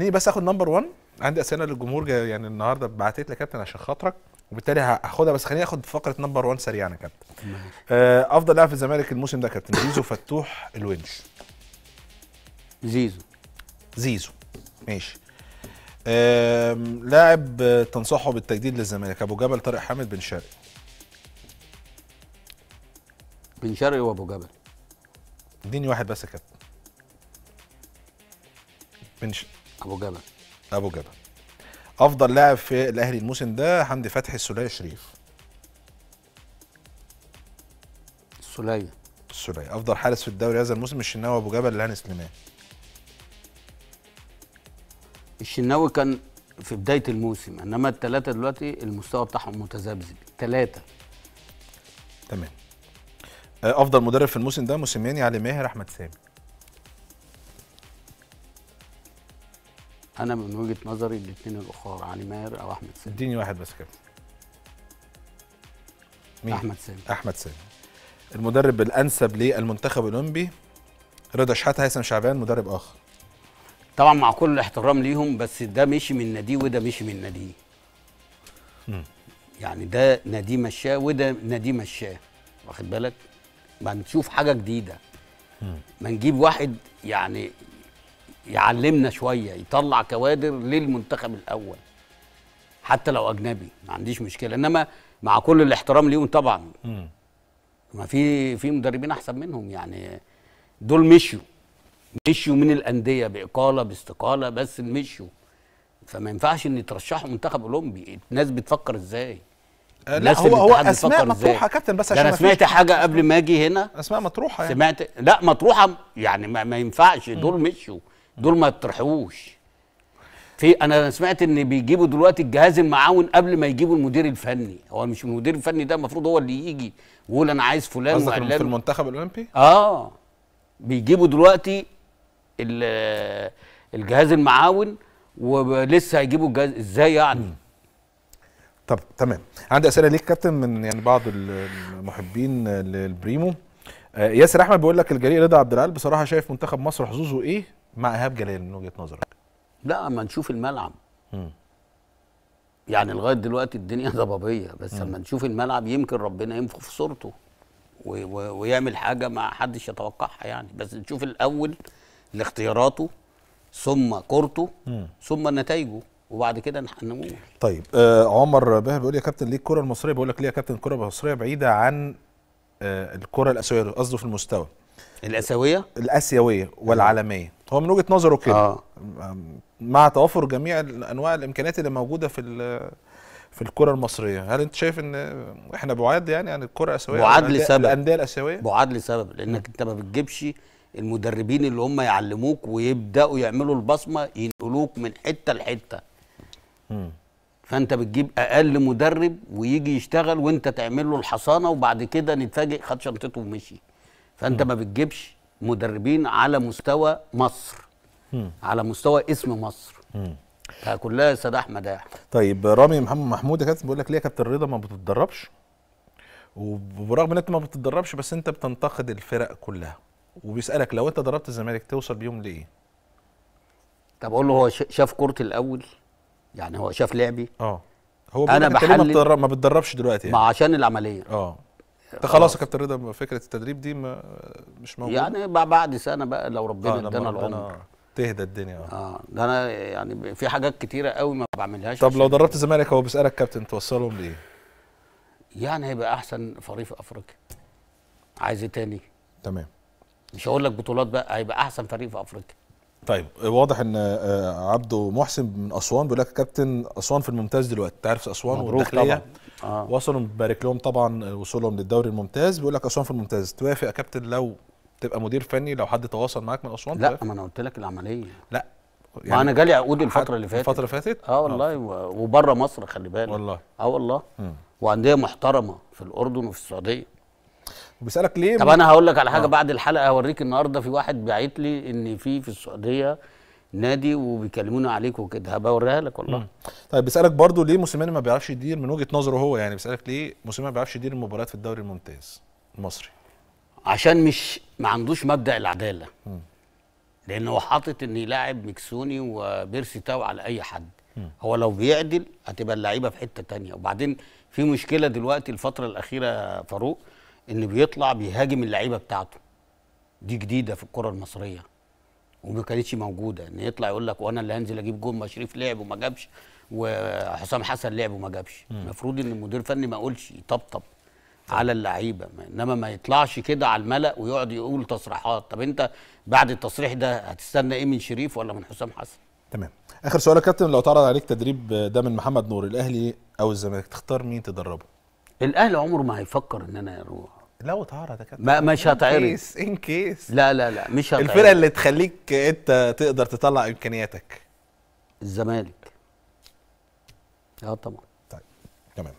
خليني بس اخد نمبر 1 عندي اسئله للجمهور يعني النهارده بعتت لي كابتن عشان خاطرك وبالتالي هاخدها بس خليني اخد فقره نمبر 1 سريعا يا كابتن آه، افضل لاعب في الزمالك الموسم ده كابتن زيزو فتوح الونش زيزو زيزو ماشي لاعب تنصحه بالتجديد للزمالك ابو جبل طارق حامد بن شرقي بن شرقي وابو جبل اديني واحد بس يا كابتن بن شرقي ابو جبل ابو جبل افضل لاعب في الاهلي الموسم ده حمدي فتحي السوليه شريف السوليه السوليه افضل حارس في الدوري هذا الموسم الشناوي ابو جبل الهاني سليمان الشناوي كان في بدايه الموسم انما الثلاثه دلوقتي المستوى بتاعهم متذبذب ثلاثه تمام افضل مدرب في الموسم ده موسيماني يعني علي ماهر احمد سامي انا من وجهه نظري الاثنين الاخر علي ماهر او احمد سامي اديني واحد بس كده مين؟ احمد سامي احمد سامي المدرب الانسب للمنتخب الاولمبي رضا شحاته هيثم شعبان مدرب اخر طبعا مع كل الاحترام ليهم بس ده مشي من ناديه وده مشي من ناديه يعني ده ناديه مشاه وده ناديه مشاه واخد بالك ما نشوف حاجه جديده ما نجيب واحد يعني يعلمنا شويه يطلع كوادر للمنتخب الاول حتى لو اجنبي ما عنديش مشكله انما مع كل الاحترام ليهم طبعا ما في في مدربين احسن منهم يعني دول مشيوا مشيوا من الانديه باقاله باستقاله بس مشيوا فما ينفعش ان يترشحوا منتخب اولمبي الناس بتفكر ازاي آه، لا هو هو اسماء مطروحه كابتن بس عشان انا سمعت حاجه قبل ما اجي هنا اسماء مطروحه يعني سمعت لا مطروحه يعني ما, ما ينفعش دول مشوا دول ما يطرحوش في انا سمعت ان بيجيبوا دلوقتي الجهاز المعاون قبل ما يجيبوا المدير الفني هو مش المدير الفني ده المفروض هو اللي يجي يقول انا عايز فلان قصدك في المنتخب الاولمبي اه بيجيبوا دلوقتي الجهاز المعاون ولسه هيجيبوا الجهاز ازاي يعني م. طب تمام عندي اسئله ليك كابتن من يعني بعض المحبين للبريمو آه، ياسر احمد بيقول لك الجريء رضا عبد العال بصراحه شايف منتخب مصر حظوظه ايه مع ايهاب جلال من وجهه نظرك لا اما نشوف الملعب م. يعني لغايه دلوقتي الدنيا ضبابيه بس لما نشوف الملعب يمكن ربنا ينفخ في صورته ويعمل حاجه ما حدش يتوقعها يعني بس نشوف الاول لاختياراته ثم كورته ثم نتائجه وبعد كده نقول طيب آه عمر باهر بيقول يا كابتن ليه الكره المصريه بيقول لك ليه يا كابتن الكره المصريه بعيده عن آه الكره الاسيويه قصده في المستوى الاسيويه الاسيويه والعالميه هو من وجهه نظره كده آه. مع توافر جميع انواع الامكانيات اللي موجوده في في الكره المصريه هل انت شايف ان احنا بعاد يعني عن الكره الاسيويه بعاد لسبب الانديه الاسيويه بعاد لسبب لانك انت ما بتجيبش المدربين اللي هم يعلموك ويبداوا يعملوا البصمه ينقلوك من حته لحته فانت بتجيب اقل مدرب ويجي يشتغل وانت تعمل له الحصانه وبعد كده نتفاجئ خد شنطته ومشي فانت م. ما بتجيبش مدربين على مستوى مصر على مستوى اسم مصر فكلها كلها استاذ احمد طيب رامي محمد محمود يا كابتن بيقول لك ليه يا كابتن رضا ما بتتدربش وبرغم ان انت ما بتتدربش بس انت بتنتقد الفرق كلها وبيسالك لو انت ضربت الزمالك توصل بيهم لايه طب اقول له هو شاف كورتي الاول يعني هو شاف لعبي اه هو انا بحلل ما بتدربش دلوقتي يعني. ما عشان العمليه اه انت خلاص يا كابتن رضا فكره التدريب دي ما مش موجوده يعني بعد سنه بقى لو ربنا آه العمر تهدى الدنيا اه ده انا يعني في حاجات كتيره قوي ما بعملهاش طب لو دربت الزمالك هو بيسالك كابتن توصلهم لايه؟ يعني هيبقى احسن فريق في افريقيا عايز ايه تاني؟ تمام مش هقول لك بطولات بقى هيبقى احسن فريق في افريقيا طيب واضح ان آه، عبده محسن من اسوان بيقول لك كابتن اسوان في الممتاز دلوقتي انت عارف اسوان والداخليه آه. وصلوا مبارك لهم طبعا وصولهم للدوري الممتاز بيقول لك اسوان في الممتاز توافق يا كابتن لو تبقى مدير فني لو حد تواصل معاك من اسوان لا ما انا قلت لك العمليه لا يعني ما انا يعني جالي عقود الفتره اللي فاتت الفتره اللي فاتت اه والله آه. وبره مصر خلي بالك والله اه والله وانديه محترمه في الاردن وفي السعوديه وبيسالك ليه طب انا هقول لك على حاجه آه. بعد الحلقه هوريك النهارده في واحد بعت لي ان في في السعوديه نادي وبيكلمونا عليك وكده هبقى اوريها لك والله طيب بيسالك برضو ليه موسيماني ما بيعرفش يدير من وجهه نظره هو يعني بيسالك ليه موسيماني ما بيعرفش يدير المباريات في الدوري الممتاز المصري عشان مش ما عندوش مبدا العداله لانه لان هو حاطط ان يلاعب مكسوني وبيرسي تاو على اي حد مم. هو لو بيعدل هتبقى اللعيبه في حته تانية وبعدين في مشكله دلوقتي الفتره الاخيره فاروق ان بيطلع بيهاجم اللعيبه بتاعته دي جديده في الكره المصريه وما كانتش موجوده ان يطلع يقول لك وانا اللي هنزل اجيب جون مشريف لعب وما جابش وحسام حسن لعب وما جابش المفروض ان المدير الفني ما يقولش يطبطب على اللعيبه انما ما يطلعش كده على الملا ويقعد يقول تصريحات طب انت بعد التصريح ده هتستنى ايه من شريف ولا من حسام حسن تمام اخر سؤال يا كابتن لو تعرض عليك تدريب ده من محمد نور الاهلي او الزمالك تختار مين تدربه الاهلي عمره ما هيفكر ان انا اروح لو طهره ده ما مش هتعرض ان كيس ان كيس لا لا لا مش هتعرض الفرقه اللي تخليك انت تقدر تطلع امكانياتك الزمالك اه طبعا طيب تمام